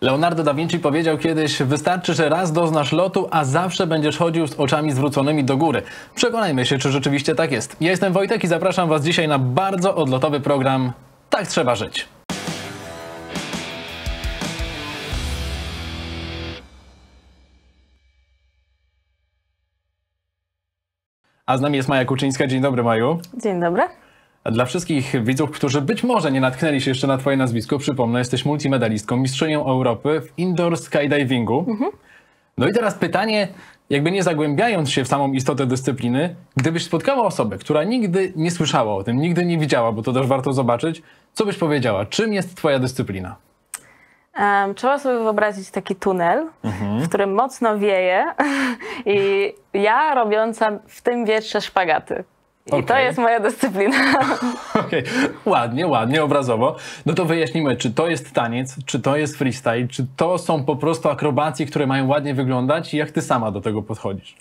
Leonardo da Vinci powiedział kiedyś, wystarczy, że raz doznasz lotu, a zawsze będziesz chodził z oczami zwróconymi do góry. Przekonajmy się, czy rzeczywiście tak jest. Ja jestem Wojtek i zapraszam Was dzisiaj na bardzo odlotowy program Tak Trzeba Żyć. A z nami jest Maja Kuczyńska. Dzień dobry, Maju. Dzień dobry. Dla wszystkich widzów, którzy być może nie natknęli się jeszcze na Twoje nazwisko, przypomnę, jesteś multimedalistką, mistrzynią Europy w indoor skydivingu. Mhm. No i teraz pytanie, jakby nie zagłębiając się w samą istotę dyscypliny, gdybyś spotkała osobę, która nigdy nie słyszała o tym, nigdy nie widziała, bo to też warto zobaczyć, co byś powiedziała? Czym jest Twoja dyscyplina? Um, trzeba sobie wyobrazić taki tunel, mhm. w którym mocno wieje i ja robiąca w tym wietrze szpagaty. Okay. I to jest moja dyscyplina. Okej, okay. ładnie, ładnie, obrazowo. No to wyjaśnijmy, czy to jest taniec, czy to jest freestyle, czy to są po prostu akrobacje, które mają ładnie wyglądać i jak ty sama do tego podchodzisz?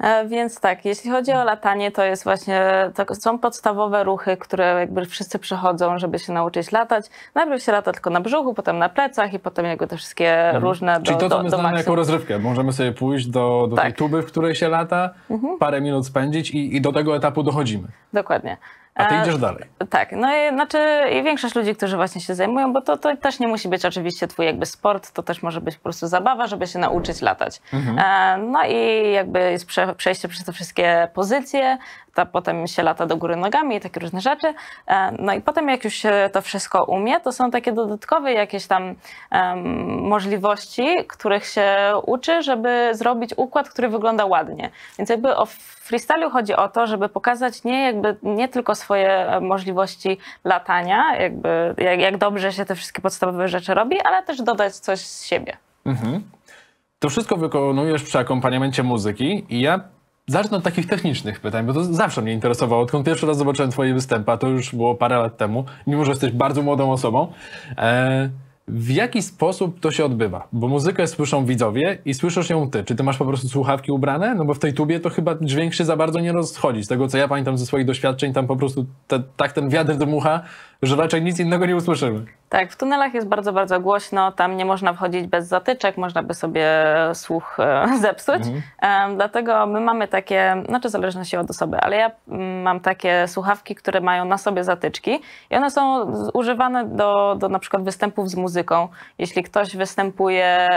E, więc tak, jeśli chodzi o latanie, to jest właśnie, to są podstawowe ruchy, które jakby wszyscy przechodzą, żeby się nauczyć latać. Najpierw się lata tylko na brzuchu, potem na plecach i potem jakby te wszystkie mhm. różne do, Czyli to, co do, my do znamy jako rozrywkę. Możemy sobie pójść do, do tak. tej tuby, w której się lata, mhm. parę minut spędzić i, i do tego etapu dochodzimy. Dokładnie. A ty e, idziesz dalej. tak, no i znaczy i większość ludzi, którzy właśnie się zajmują, bo to, to też nie musi być oczywiście twój jakby sport, to też może być po prostu zabawa, żeby się nauczyć latać. Mhm. E, no i jakby jest prze, przejście przez te wszystkie pozycje, ta potem się lata do góry nogami i takie różne rzeczy. E, no i potem jak już się to wszystko umie, to są takie dodatkowe jakieś tam możliwości, których się uczy, żeby zrobić układ, który wygląda ładnie. Więc jakby o freestylu chodzi o to, żeby pokazać nie jakby nie tylko swoje swoje e, możliwości latania, jakby jak, jak dobrze się te wszystkie podstawowe rzeczy robi, ale też dodać coś z siebie. Mhm. To wszystko wykonujesz przy akompaniamencie muzyki i ja zacznę od takich technicznych pytań, bo to zawsze mnie interesowało. Odkąd pierwszy raz zobaczyłem twoje występy, a to już było parę lat temu, mimo że jesteś bardzo młodą osobą. E w jaki sposób to się odbywa? Bo muzykę słyszą widzowie i słyszysz ją ty. Czy ty masz po prostu słuchawki ubrane? No bo w tej tubie to chyba dźwięk się za bardzo nie rozchodzi. Z tego co ja pamiętam ze swoich doświadczeń, tam po prostu te, tak ten wiatr dmucha, że raczej nic innego nie usłyszymy. Tak, w tunelach jest bardzo, bardzo głośno, tam nie można wchodzić bez zatyczek, można by sobie słuch e, zepsuć. Mhm. Dlatego my mamy takie, znaczy zależy się od osoby, ale ja mm, mam takie słuchawki, które mają na sobie zatyczki i one są używane do, do na przykład występów z muzyką. Jeśli ktoś występuje,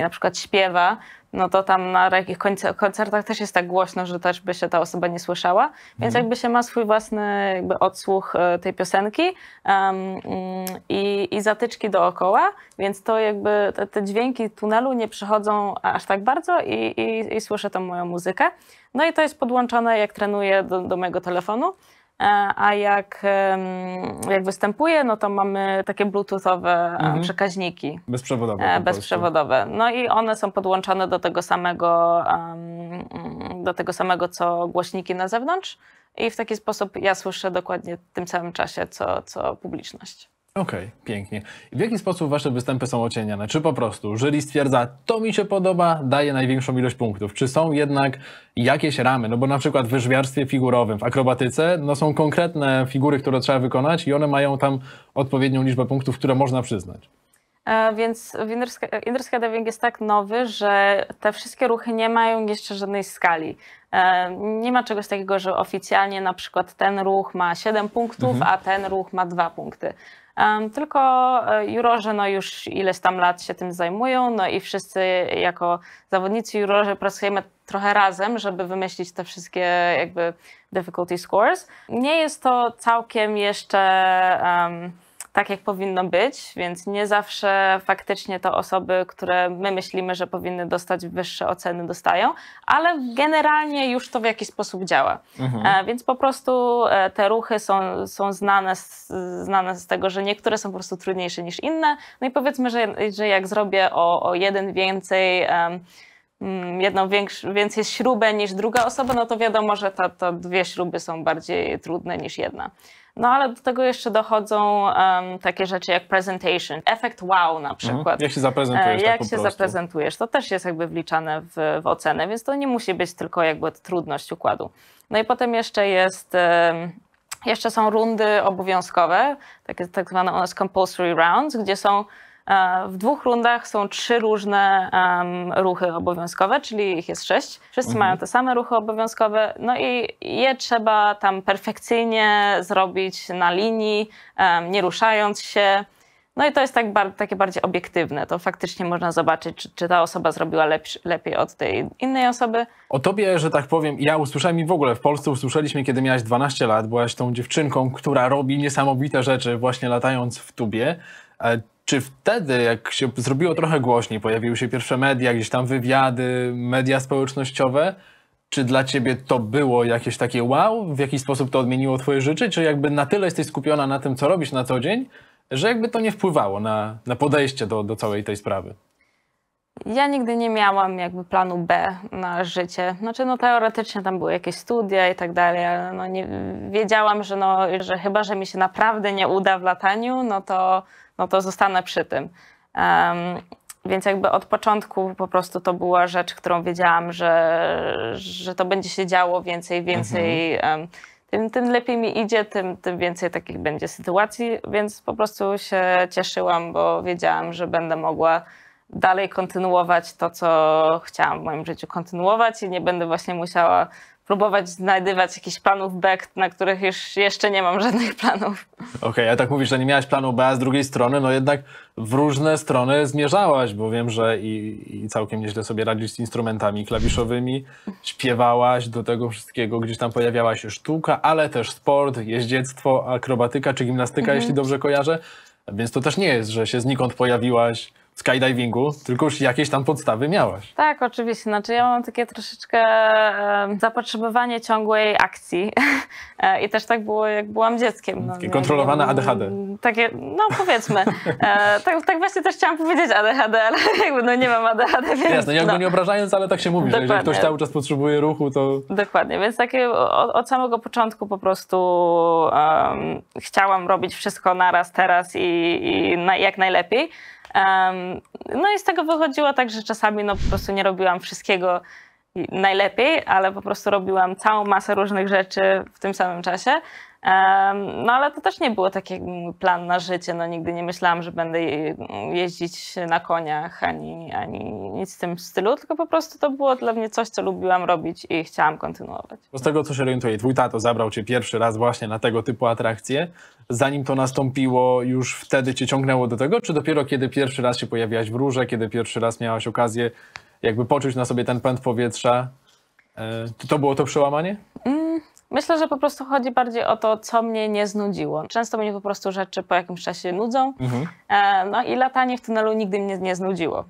na przykład śpiewa, no to tam na jakich koncertach też jest tak głośno, że też by się ta osoba nie słyszała, więc mhm. jakby się ma swój własny jakby odsłuch e, tej piosenki um, i, i zatyczki dookoła, więc to jakby te, te, dźwięki tunelu nie przychodzą aż tak bardzo i, i, i słyszę tą moją muzykę. No i to jest podłączone, jak trenuję do, do mojego telefonu. E, a jak, jak występuje, no to mamy takie bluetoothowe e, mhm. przekaźniki. Bezprzewodowe. E, bezprzewodowe. No i one są podłączone do tego samego, do tego samego, co głośniki na zewnątrz. I w taki sposób ja słyszę dokładnie w tym samym czasie, co, co publiczność. Okej, okay, pięknie. w jaki sposób wasze występy są oceniane? Czy po prostu jury stwierdza, to mi się podoba, daje największą ilość punktów? Czy są jednak jakieś ramy? No bo na przykład w wyżwiarstwie figurowym, w akrobatyce, no są konkretne figury, które trzeba wykonać i one mają tam odpowiednią liczbę punktów, które można przyznać. E, więc inner jest tak nowy, że te wszystkie ruchy nie mają jeszcze żadnej skali. E, nie ma czegoś takiego, że oficjalnie na przykład ten ruch ma 7 punktów, mhm. a ten ruch ma 2 punkty. Tylko e, jurorzy no już ileś tam lat się tym zajmują, no i wszyscy jako zawodnicy jurorzy pracujemy trochę razem, żeby wymyślić te wszystkie jakby difficulty scores. Nie jest to całkiem jeszcze... Um, tak, jak powinno być, więc nie zawsze faktycznie to osoby, które my myślimy, że powinny dostać wyższe oceny, dostają, ale generalnie już to w jakiś sposób działa. Mhm. E, więc po prostu e, te ruchy są, są znane, z, znane z tego, że niektóre są po prostu trudniejsze niż inne. No i powiedzmy, że, że jak zrobię o, o jeden więcej, um, Mm, jedną więcej śrubę niż druga osoba, no to wiadomo, że to, to dwie śruby są bardziej trudne niż jedna. No ale do tego jeszcze dochodzą um, takie rzeczy jak presentation, efekt wow na mhm. przykład. Mhm. Jak się zaprezentujesz? E, tak jak tak się zaprezentujesz, to też jest jakby wliczane w, w, ocenę, więc to nie musi być tylko jakby trudność układu. No i potem jeszcze jest... jeszcze są rundy obowiązkowe, takie tak zwane one compulsory rounds, gdzie są E, w dwóch rundach są trzy różne um, ruchy obowiązkowe, czyli ich jest sześć. Wszyscy mhm. mają te same ruchy obowiązkowe, no i je trzeba tam perfekcyjnie zrobić na linii, um, nie ruszając się. No i to jest tak bar takie bardziej obiektywne. To faktycznie można zobaczyć, czy, czy ta osoba zrobiła lep lepiej od tej innej osoby. O tobie, że tak powiem, ja usłyszałem i w ogóle w Polsce usłyszeliśmy, kiedy miałaś 12 lat, byłaś tą dziewczynką, która robi niesamowite rzeczy właśnie latając w tubie. E, czy wtedy, jak się zrobiło trochę głośniej, pojawiły się pierwsze media, gdzieś tam wywiady, media społecznościowe, czy dla ciebie to było jakieś takie wow? W jaki sposób to odmieniło twoje życie? Czy jakby na tyle jesteś skupiona na tym, co robisz na co dzień, że jakby to nie wpływało na, na podejście do, do całej tej sprawy? Ja nigdy nie miałam jakby planu B na życie. Znaczy, no teoretycznie tam były jakieś studia i tak dalej, ale no nie, wiedziałam, że, no, że chyba, że mi się naprawdę nie uda w lataniu, no to no to zostanę przy tym. Um, więc jakby od początku po prostu to była rzecz, którą wiedziałam, że, że to będzie się działo więcej, więcej. Mhm. tym, tym lepiej mi idzie, tym, tym więcej takich będzie sytuacji, więc po prostu się cieszyłam, bo wiedziałam, że będę mogła dalej kontynuować to, co chciałam w moim życiu kontynuować i nie będę właśnie musiała próbować znajdywać jakiś planów B, na których już jeszcze nie mam żadnych planów. Okej, okay, a tak mówisz, że nie miałaś planu B, a z drugiej strony, no jednak w różne strony zmierzałaś, bo wiem, że i, i całkiem nieźle sobie radzisz z instrumentami klawiszowymi, śpiewałaś, do tego wszystkiego gdzieś tam pojawiała się sztuka, ale też sport, jeździectwo, akrobatyka czy gimnastyka, mhm. jeśli dobrze kojarzę. Więc to też nie jest, że się znikąd pojawiłaś skydivingu, tylko już jakieś tam podstawy miałaś. Tak, oczywiście. Znaczy ja mam takie troszeczkę zapotrzebowanie ciągłej akcji e, i też tak było jak byłam dzieckiem. No, takie kontrolowane ADHD. Takie, no powiedzmy. E, tak, tak, właśnie też chciałam powiedzieć ADHD, ale jakby no nie mam ADHD, więc... Jasne, jakby no. nie obrażając, ale tak się mówi, Dokładnie. że jeżeli ktoś cały czas potrzebuje ruchu, to... Dokładnie, więc takie od, od samego początku po prostu um, chciałam robić wszystko naraz, teraz i, i na, jak najlepiej no i z tego wychodziło tak, że czasami no, po prostu nie robiłam wszystkiego najlepiej, ale po prostu robiłam całą masę różnych rzeczy w tym samym czasie. No ale to też nie było taki plan na życie. No, nigdy nie myślałam, że będę jeździć na koniach ani, ani nic w tym stylu, tylko po prostu to było dla mnie coś, co lubiłam robić i chciałam kontynuować. Z tego co się orientuję, twój tato zabrał cię pierwszy raz właśnie na tego typu atrakcje. Zanim to nastąpiło, już wtedy cię ciągnęło do tego, czy dopiero kiedy pierwszy raz się pojawiłaś w róże, kiedy pierwszy raz miałaś okazję jakby poczuć na sobie ten pęd powietrza, e, to było to przełamanie? Mm. Myślę, że po prostu chodzi bardziej o to, co mnie nie znudziło. Często mnie po prostu rzeczy po jakimś czasie nudzą, mhm. E, no i latanie w tunelu nigdy mnie nie znudziło.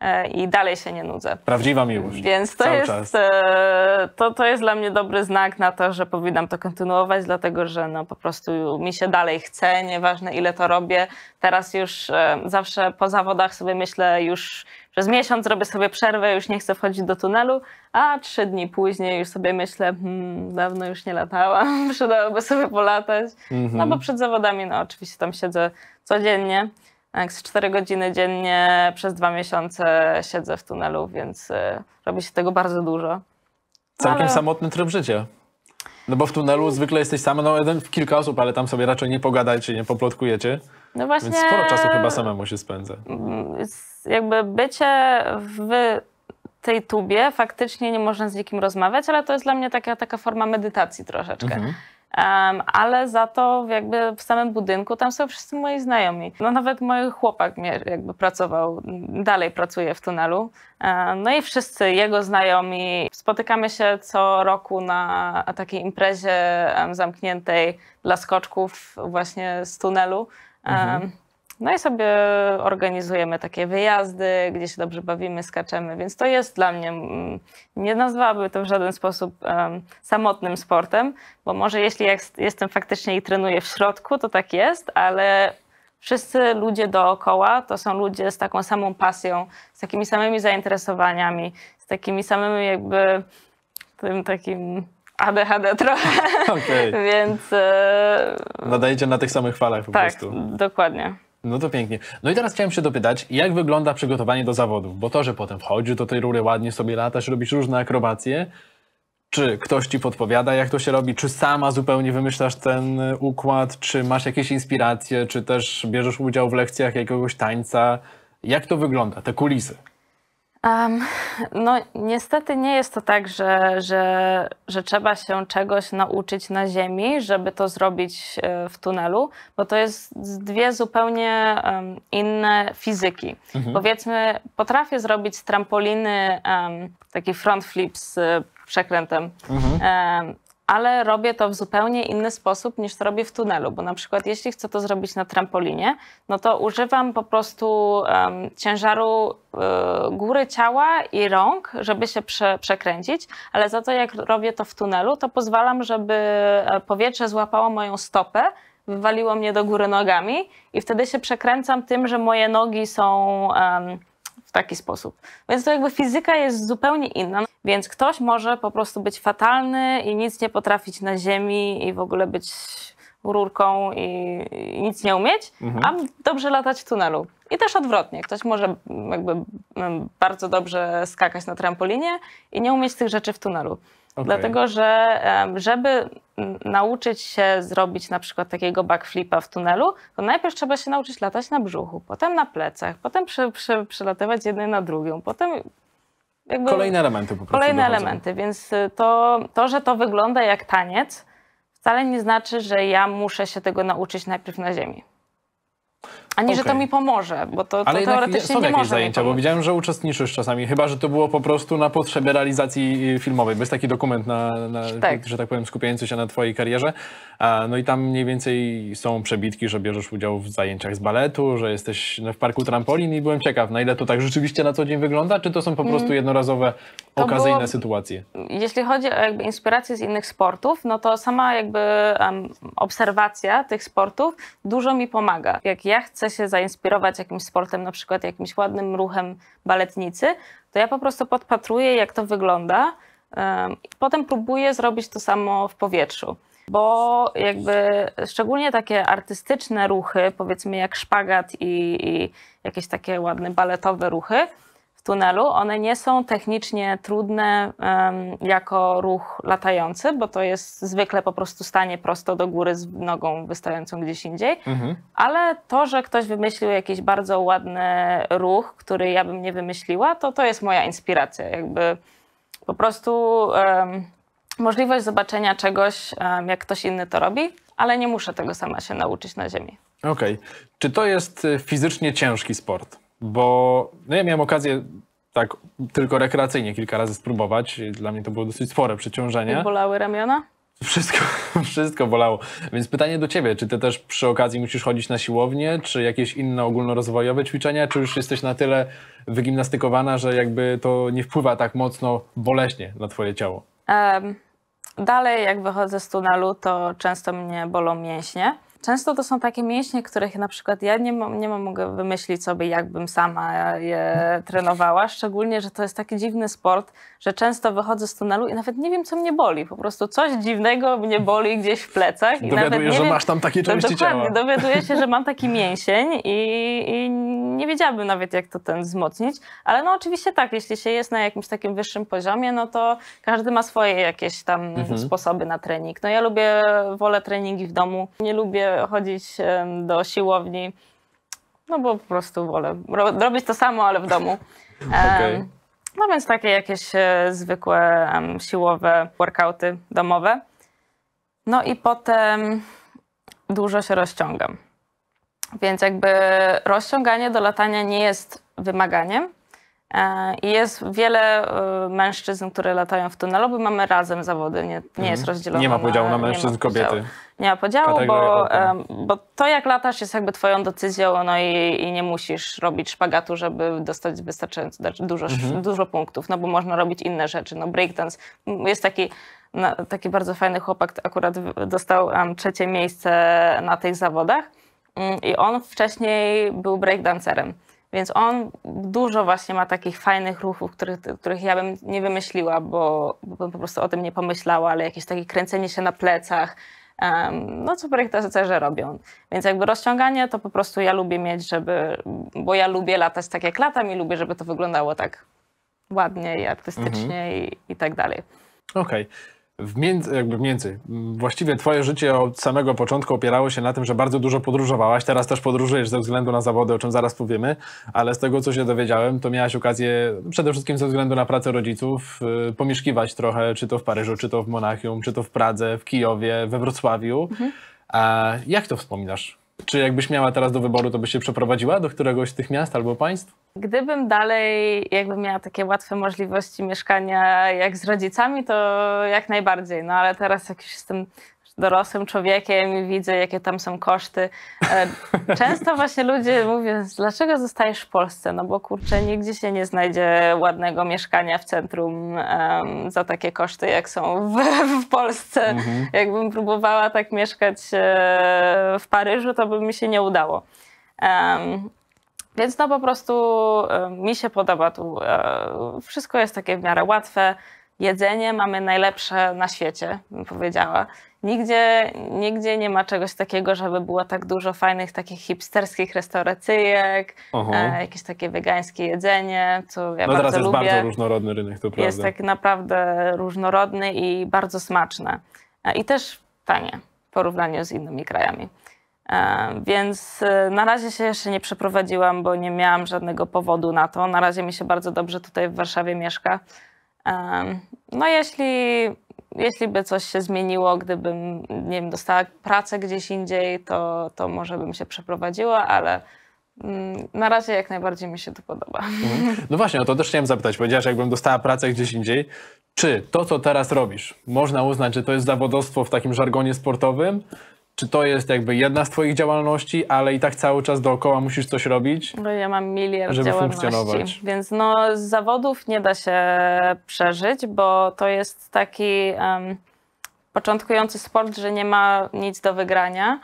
E, i dalej się nie nudzę. Prawdziwa miłość. Więc to Cały jest, czas. E, to, to jest dla mnie dobry znak na to, że powinnam to kontynuować, dlatego że no, po prostu mi się dalej chce, nieważne ile to robię. Teraz już e, zawsze po zawodach sobie myślę, już przez miesiąc robię sobie przerwę, już nie chcę wchodzić do tunelu, a trzy dni później już sobie myślę, hmm, dawno już nie latałam, przydałoby sobie polatać. Mm -hmm. No bo mhm. przed zawodami, no oczywiście tam siedzę codziennie z 4 godziny dziennie przez dwa miesiące siedzę w tunelu, więc y, robi się tego bardzo dużo. Całkiem ale... samotny tryb życia. No bo w tunelu mm. zwykle jesteś sam, no jeden, kilka osób, ale tam sobie raczej nie pogadajcie, nie poplotkujecie. No właśnie. Więc sporo czasu chyba samemu się spędza. Mm, jakby bycie w tej tubie faktycznie nie można z nikim rozmawiać, ale to jest dla mnie taka, taka forma medytacji troszeczkę. Mhm. Um, ale za to jakby w samym budynku tam są wszyscy moi znajomi. No nawet mój chłopak mnie jakby pracował, dalej pracuje w tunelu. Um, no i wszyscy jego znajomi. Spotykamy się co roku na takiej imprezie um, zamkniętej dla skoczków właśnie z tunelu. Mhm. No i sobie organizujemy takie wyjazdy, gdzie się dobrze bawimy, skaczemy, więc to jest dla mnie, mm, nie nazwałabym to w żaden sposób um, samotnym sportem, bo może jeśli jestem faktycznie i trenuję w środku, to tak jest, ale wszyscy ludzie dookoła to są ludzie z taką samą pasją, z takimi samymi zainteresowaniami, z takimi samymi jakby tym takim ADHD trochę, okay. więc... E, Nadajecie na tych samych falach po tak, prostu. Tak, dokładnie. No to pięknie. No i teraz chciałem się dopytać, jak wygląda przygotowanie do zawodów? Bo to, że potem wchodzisz do tej rury, ładnie sobie latasz, robisz różne akrobacje, czy ktoś ci podpowiada, jak to się robi? Czy sama zupełnie wymyślasz ten y, układ? Czy masz jakieś inspiracje? Czy też bierzesz udział w lekcjach jakiegoś tańca? Jak to wygląda, te kulisy? Um, no, niestety nie jest to tak, że, że, że trzeba się czegoś nauczyć na ziemi, żeby to zrobić e, w tunelu, bo to jest dwie zupełnie um, inne fizyki. Mhm. Powiedzmy, potrafię zrobić z trampoliny um, taki front flip z e, przekrętem. Mhm ale robię to w zupełnie inny sposób niż to robię w tunelu, bo na przykład jeśli chcę to zrobić na trampolinie, no to używam po prostu um, ciężaru y, góry ciała i rąk, żeby się prze, przekręcić, ale za to jak robię to w tunelu, to pozwalam, żeby e, powietrze złapało moją stopę, wywaliło mnie do góry nogami i wtedy się przekręcam tym, że moje nogi są... Um, taki sposób. Więc to jakby fizyka jest zupełnie inna. Więc ktoś może po prostu być fatalny i nic nie potrafić na ziemi i w ogóle być rurką i, i nic nie umieć, mhm. a dobrze latać w tunelu. I też odwrotnie. Ktoś może jakby bardzo dobrze skakać na trampolinie i nie umieć tych rzeczy w tunelu. Okay. Dlatego, że żeby nauczyć się zrobić na przykład takiego backflipa w tunelu, to najpierw trzeba się nauczyć latać na brzuchu, potem na plecach, potem przy, przy, przylatywać na drugą, potem jakby kolejne elementy po prostu. Kolejne dochodzą. elementy, więc y, to, to, że to wygląda jak taniec, wcale nie znaczy, że ja muszę się tego nauczyć najpierw na ziemi. Ani, okay. że to mi pomoże, bo to, to Ale teoretycznie są nie jakieś zajęcia, bo widziałem, że uczestniczysz czasami, chyba, że to było po prostu na potrzebie realizacji y, filmowej, bo jest taki dokument, na, na tak. że tak powiem, skupiający się na twojej karierze, no i tam mniej więcej są przebitki, że bierzesz udział w zajęciach z baletu, że jesteś no, w parku trampolin i byłem ciekaw, na ile to tak rzeczywiście na co dzień wygląda, czy to są po mhm. prostu jednorazowe okazyjne było, sytuacje. Jeśli chodzi o jakby inspiracje z innych sportów, no to sama jakby um, obserwacja tych sportów dużo mi pomaga. Jak ja chcę się zainspirować jakimś sportem, na przykład jakimś ładnym ruchem baletnicy, to ja po prostu podpatruję, jak to wygląda. Um, i potem próbuję zrobić to samo w powietrzu bo jakby szczególnie takie artystyczne ruchy, powiedzmy jak szpagat i, i, jakieś takie ładne baletowe ruchy, tunelu. One nie są technicznie trudne um, jako ruch latający, bo to jest zwykle po prostu stanie prosto do góry z nogą wystającą gdzieś indziej. Mhm. Ale to, że ktoś wymyślił jakiś bardzo ładny ruch, który ja bym nie wymyśliła, to to jest moja inspiracja. Jakby po prostu um, możliwość zobaczenia czegoś, um, jak ktoś inny to robi, ale nie muszę tego sama się nauczyć na ziemi. Okej. Okay. Czy to jest y, fizycznie ciężki sport? bo no ja miałem okazję tak tylko rekreacyjnie kilka razy spróbować. Dla mnie to było dosyć spore przeciążenie. Bolały ramiona? Wszystko, wszystko bolało. Więc pytanie do ciebie, czy ty też przy okazji musisz chodzić na siłownię, czy jakieś inne ogólnorozwojowe ćwiczenia, czy już jesteś na tyle wygimnastykowana, że jakby to nie wpływa tak mocno boleśnie na twoje ciało? Um, dalej jak wychodzę z tunelu, to często mnie bolą mięśnie. Często to są takie mięśnie, których na przykład ja nie, mam, nie mam, mogę wymyślić sobie, jakbym sama je trenowała, szczególnie, że to jest taki dziwny sport, że często wychodzę z tunelu i nawet nie wiem, co mnie boli. Po prostu coś dziwnego mnie boli gdzieś w plecach. I dowiaduję, nawet że wiem, masz tam takie części dokładnie, ciała. Dowiaduję się, że mam taki mięsień i, i nie wiedziałabym nawet, jak to ten wzmocnić. Ale no oczywiście tak, jeśli się jest na jakimś takim wyższym poziomie, no to każdy ma swoje jakieś tam mhm. sposoby na trening. No ja lubię, wolę treningi w domu, nie lubię chodzić do siłowni, no bo po prostu wolę robić to samo, ale w domu. Okay. No więc takie jakieś e, zwykłe siłowe workouty domowe. No i potem dużo się rozciągam. Więc jakby rozciąganie do latania nie jest wymaganiem, E, I jest wiele e, mężczyzn, które latają w tunelu, bo mamy razem zawody, nie, nie jest mhm. rozdzielone. Nie ma podziału na mężczyzn, nie podziału, kobiety. Nie ma podziału, bo, bo, to jak latasz jest jakby twoją decyzją no i, i nie musisz robić szpagatu, żeby dostać wystarczająco znaczy dużo, mhm. dużo punktów, no bo można robić inne rzeczy, no breakdance. Jest taki no, taki bardzo fajny chłopak, akurat dostał um, trzecie miejsce na tych zawodach mm, i on wcześniej był breakdancerem. Więc on dużo właśnie ma takich fajnych ruchów, których, których ja bym nie wymyśliła, bo, bo bym po prostu o tym nie pomyślała, ale jakieś takie kręcenie się na plecach, um, no co projektorzy robią. Więc jakby rozciąganie to po prostu ja lubię mieć, żeby, bo ja lubię latać tak jak latam i lubię, żeby to wyglądało tak ładnie i artystycznie mhm. i, i tak dalej. Okej. Okay w między, jakby między, właściwie twoje życie od samego początku opierało się na tym, że bardzo dużo podróżowałaś, teraz też podróżujesz ze względu na zawody, o czym zaraz powiemy, ale z tego, co się dowiedziałem, to miałaś okazję przede wszystkim ze względu na pracę rodziców y, pomieszkiwać trochę, czy to w Paryżu, czy to w Monachium, czy to w Pradze, w Kijowie, we Wrocławiu. Mhm. A jak to wspominasz? Czy jakbyś miała teraz do wyboru, to byś się przeprowadziła do któregoś z tych miast albo państw? Gdybym dalej jakby miała takie łatwe możliwości mieszkania jak z rodzicami, to jak najbardziej. No ale teraz jak już jestem dorosłym człowiekiem i widzę, jakie tam są koszty. E, często właśnie ludzie mówią, dlaczego zostajesz w Polsce? No bo kurczę, nigdzie się nie znajdzie ładnego mieszkania w centrum um, za takie koszty, jak są w, w Polsce. Mhm. Jakbym próbowała tak mieszkać e, w Paryżu, to by mi się nie udało. Um, więc no po prostu e, mi się podoba tu. Wszystko jest takie w miarę łatwe. Jedzenie mamy najlepsze na świecie, bym powiedziała. Nigdzie, nigdzie nie ma czegoś takiego, żeby było tak dużo fajnych takich hipsterskich restauracyjek, e, jakieś takie wegańskie jedzenie, co ja no bardzo teraz lubię. jest bardzo różnorodny rynek, to prawda. Jest tak naprawdę różnorodny i bardzo smaczny. E, I też tanie w porównaniu z innymi krajami. E, więc e, na razie się jeszcze nie przeprowadziłam, bo nie miałam żadnego powodu na to. Na razie mi się bardzo dobrze tutaj w Warszawie mieszka. E, no jeśli jeśli by coś się zmieniło, gdybym, nie wiem, dostała pracę gdzieś indziej, to, to może bym się przeprowadziła, ale mm, na razie jak najbardziej mi się to podoba. Mhm. No właśnie, o to też chciałem zapytać. Powiedziałaś, jakbym dostała pracę gdzieś indziej, czy to, co teraz robisz, można uznać, że to jest zawodostwo w takim żargonie sportowym, czy to jest jakby jedna z twoich działalności, ale i tak cały czas dookoła musisz coś robić? No ja mam miliard żeby funkcjonować. więc no z zawodów nie da się przeżyć, bo to jest taki um, początkujący sport, że nie ma nic do wygrania.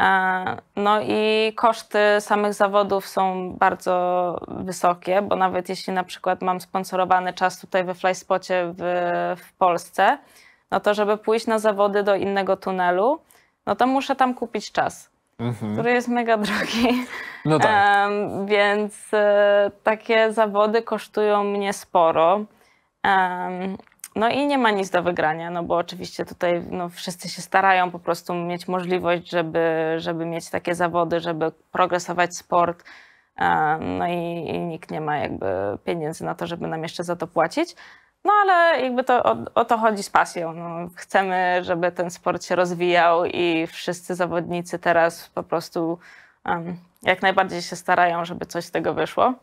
E, no i koszty samych zawodów są bardzo wysokie, bo nawet jeśli na przykład mam sponsorowany czas tutaj we Flyspocie w, w Polsce, no to żeby pójść na zawody do innego tunelu, no to muszę tam kupić czas, mhm. który jest mega drogi. No tak. Um, więc e, takie zawody kosztują mnie sporo. Um, no i nie ma nic do wygrania, no bo oczywiście tutaj no, wszyscy się starają po prostu mieć możliwość, żeby, żeby mieć takie zawody, żeby progresować sport. No i, i, nikt nie ma jakby pieniędzy na to, żeby nam jeszcze za to płacić. No ale jakby to o, o to chodzi z pasją. No, chcemy, żeby ten sport się rozwijał i wszyscy zawodnicy teraz po prostu um, jak najbardziej się starają, żeby coś z tego wyszło.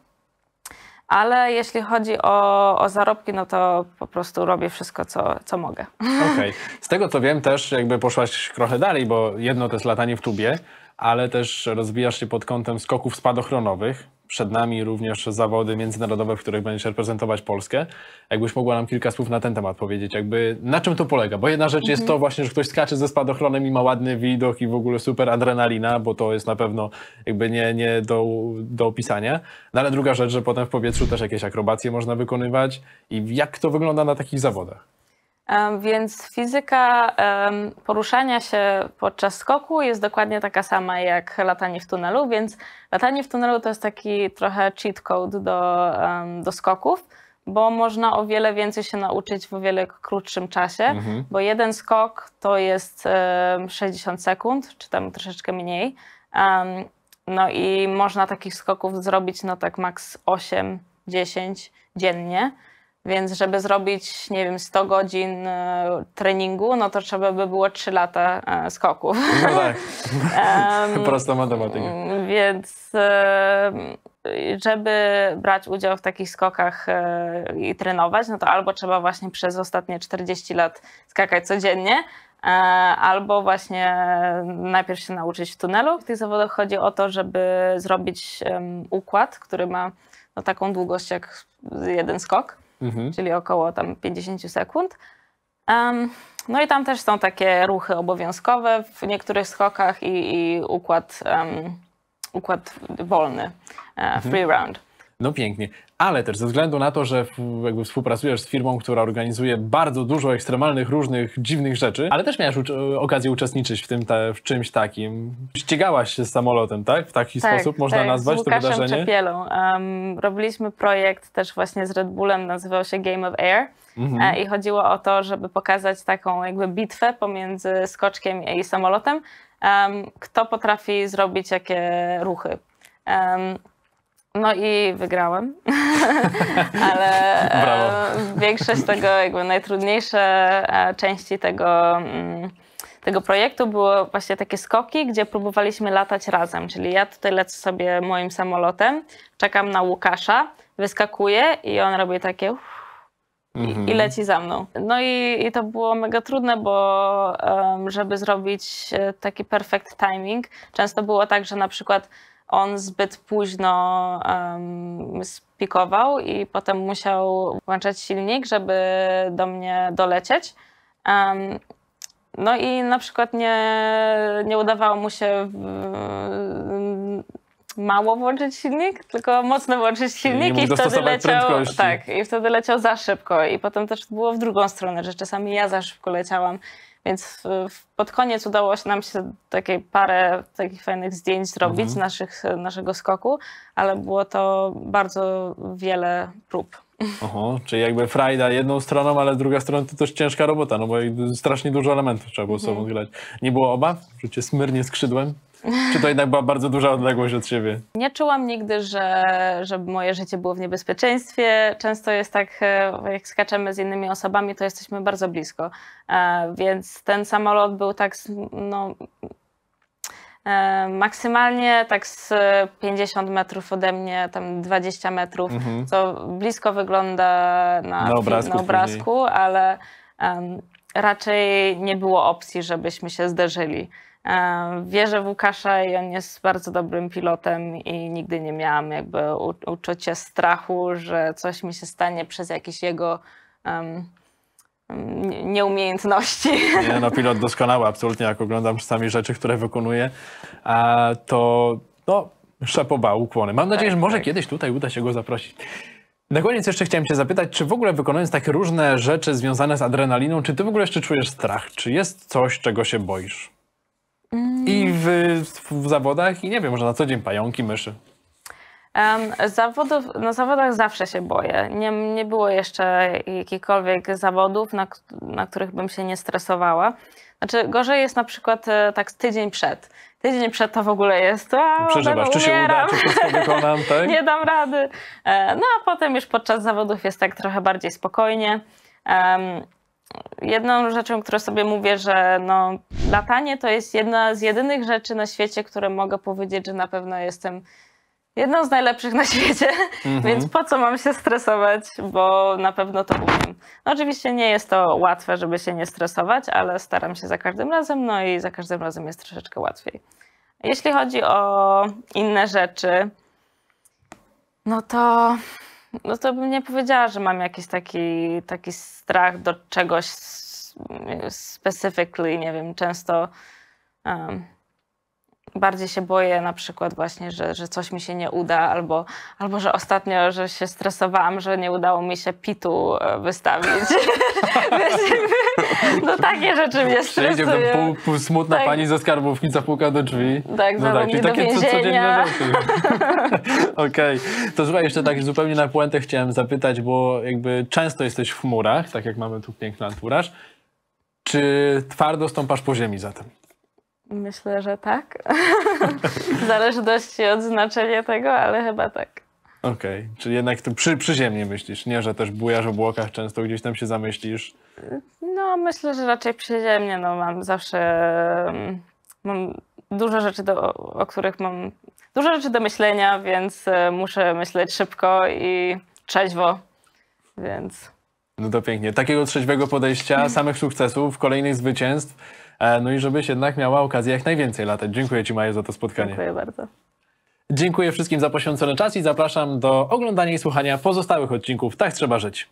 Ale jeśli chodzi o, o, zarobki, no to po prostu robię wszystko, co, co mogę. Okej. Okay. Z tego co wiem, też jakby poszłaś trochę dalej, bo jedno to jest latanie w tubie, ale też rozwijasz się pod kątem skoków spadochronowych przed nami również zawody międzynarodowe, w których będziesz reprezentować Polskę. Jakbyś mogła nam kilka słów na ten temat powiedzieć, jakby na czym to polega? Bo jedna rzecz mhm. jest to mhm. właśnie, że ktoś skacze ze spadochronem i ma ładny widok i w ogóle super adrenalina, bo to jest na pewno jakby nie, nie do, do opisania. No ale druga rzecz, że potem w powietrzu też jakieś akrobacje można wykonywać. I jak to wygląda na takich zawodach? Więc fizyka poruszania się podczas skoku jest dokładnie taka sama jak latanie w tunelu, więc latanie w tunelu to jest taki trochę cheat code do, do skoków, bo można o wiele więcej się nauczyć w o wiele krótszym czasie, mhm. bo jeden skok to jest 60 sekund, czy tam troszeczkę mniej. No i można takich skoków zrobić no tak maks 8-10 dziennie. Więc żeby zrobić, nie wiem, 100 godzin e, treningu, no to trzeba by było 3 lata e, skoków. No tak, prosta matematyka. Więc e, żeby brać udział w takich skokach i trenować, no to albo trzeba właśnie przez ostatnie 40 lat skakać codziennie, albo właśnie najpierw się nauczyć w tunelu. W tych zawodach chodzi o to, żeby zrobić układ, który ma no, taką długość jak jeden skok mhm. czyli około tam 50 sekund. Um, no i tam też są takie ruchy obowiązkowe w niektórych skokach i, i układ, um, układ wolny, uh, free round. No pięknie, ale też ze względu na to, że jakby współpracujesz z firmą, która organizuje bardzo dużo ekstremalnych, różnych, dziwnych rzeczy, ale też miałeś okazję uczestniczyć w tym, te, w czymś takim. Ścigałaś się z samolotem, tak? W taki tak, sposób można tak, nazwać to wydarzenie? Tak, Um, robiliśmy projekt też właśnie z Red Bullem, nazywał się Game of Air. Mhm. E, I chodziło o to, żeby pokazać taką jakby bitwę pomiędzy skoczkiem i samolotem, um, kto potrafi zrobić jakie ruchy. Um, no i wygrałem, ale e, większość tego, jakby najtrudniejsze e, części tego, mm, tego projektu było właśnie takie skoki, gdzie próbowaliśmy latać razem, czyli ja tutaj lecę sobie moim samolotem, czekam na Łukasza, wyskakuję i on robi takie uff, i, i, mhm. leci za mną. No i, i to było mega trudne, bo żeby zrobić e, taki perfect timing, często było tak, że na przykład on zbyt późno um, spikował i potem musiał włączać silnik, żeby do mnie dolecieć. Um, no i na przykład nie, nie udawało mu się w, mało włączyć silnik, tylko mocno włączyć silnik i, wtedy leciał. Prędkości. Tak, i wtedy leciał za szybko. I potem też było w drugą stronę, że czasami ja za szybko leciałam więc y, pod koniec udało się nam się takie parę takich fajnych zdjęć zrobić mhm. naszych, naszego skoku, ale było to bardzo wiele prób. Oho, czyli jakby frajda jedną stroną, ale drugą druga strona to też ciężka robota, no bo strasznie dużo elementów trzeba było mhm. sobą Nie było obaw, że cię smyrnie skrzydłem? Czy to jednak była bardzo duża odległość od siebie? Nie czułam nigdy, że, że moje życie było w niebezpieczeństwie. Często jest tak, e, jak skaczemy z innymi osobami, to jesteśmy bardzo blisko. E, więc ten samolot był tak, no, e, maksymalnie tak z 50 metrów ode mnie, tam 20 metrów, mhm. co blisko wygląda na, na obrazku, na obrazku ale um, raczej nie było opcji, żebyśmy się zderzyli. Wierzę w Łukasza i on jest bardzo dobrym pilotem i nigdy nie miałam jakby uczucia strachu, że coś mi się stanie przez jakieś jego um, nieumiejętności. Nie, no pilot doskonały, absolutnie, jak oglądam czasami rzeczy, które wykonuje, a to no, szapoba, ukłony. Mam nadzieję, tak, że może tak. kiedyś tutaj uda się go zaprosić. Na koniec jeszcze chciałem Cię zapytać, czy w ogóle wykonując takie różne rzeczy związane z adrenaliną, czy Ty w ogóle jeszcze czujesz strach? Czy jest coś, czego się boisz? I mm. w, w zawodach, i nie wiem, może na co dzień pająki, myszy. Um, zawodów, na no, zawodach zawsze się boję. Nie, nie było jeszcze jakichkolwiek zawodów, na, na których bym się nie stresowała. Znaczy, gorzej jest na przykład e, tak tydzień przed. Tydzień przed to w ogóle jest. A, Przeżywasz, no, czy się uda, czy wszystko wykonam, tak? nie dam rady. E, no a potem już podczas zawodów jest tak trochę bardziej spokojnie jedną rzeczą, którą sobie mówię, że no, latanie to jest jedna z jedynych rzeczy na świecie, które mogę powiedzieć, że na pewno jestem jedną z najlepszych na świecie, mhm. więc po co mam się stresować, bo na pewno to umiem. No, oczywiście nie jest to łatwe, żeby się nie stresować, ale staram się za każdym razem, no i za każdym razem jest troszeczkę łatwiej. Jeśli chodzi o inne rzeczy, no to no to bym nie powiedziała, że mam jakiś taki, taki strach do czegoś specifically, nie wiem, często um, bardziej się boję na przykład właśnie, że, że coś mi się nie uda, albo, albo że ostatnio, że się stresowałam, że nie udało mi się pitu e, wystawić. No takie rzeczy mnie stresują. Przejdzie pół, pół smutna tak. pani ze skarbówki, zapuka do drzwi. Tak, no tak. Czyli takie do codzienne rzeczy. Okej. Okay. To słuchaj, jeszcze tak zupełnie na puentę chciałem zapytać, bo jakby często jesteś w chmurach, tak jak mamy tu piękny anturaż. Czy twardo stąpasz po ziemi zatem? Myślę, że tak. W zależności od znaczenia tego, ale chyba tak. Okej, okay. czyli jednak ty przy, przyziemnie myślisz, nie, że też bujasz w obłokach często gdzieś tam się zamyślisz? No, myślę, że raczej przyziemnie, no mam zawsze, mm, mam dużo rzeczy, do, o których mam, dużo rzeczy do myślenia, więc e, muszę myśleć szybko i trzeźwo, więc... No to pięknie. Takiego trzeźwego podejścia, samych sukcesów, kolejnych zwycięstw, e, no i żebyś jednak miała okazję jak najwięcej latać. Dziękuję Ci Maju za to spotkanie. Dziękuję bardzo. Dziękuję wszystkim za poświęcony czas i zapraszam do oglądania i słuchania pozostałych odcinków Tak Trzeba Żyć.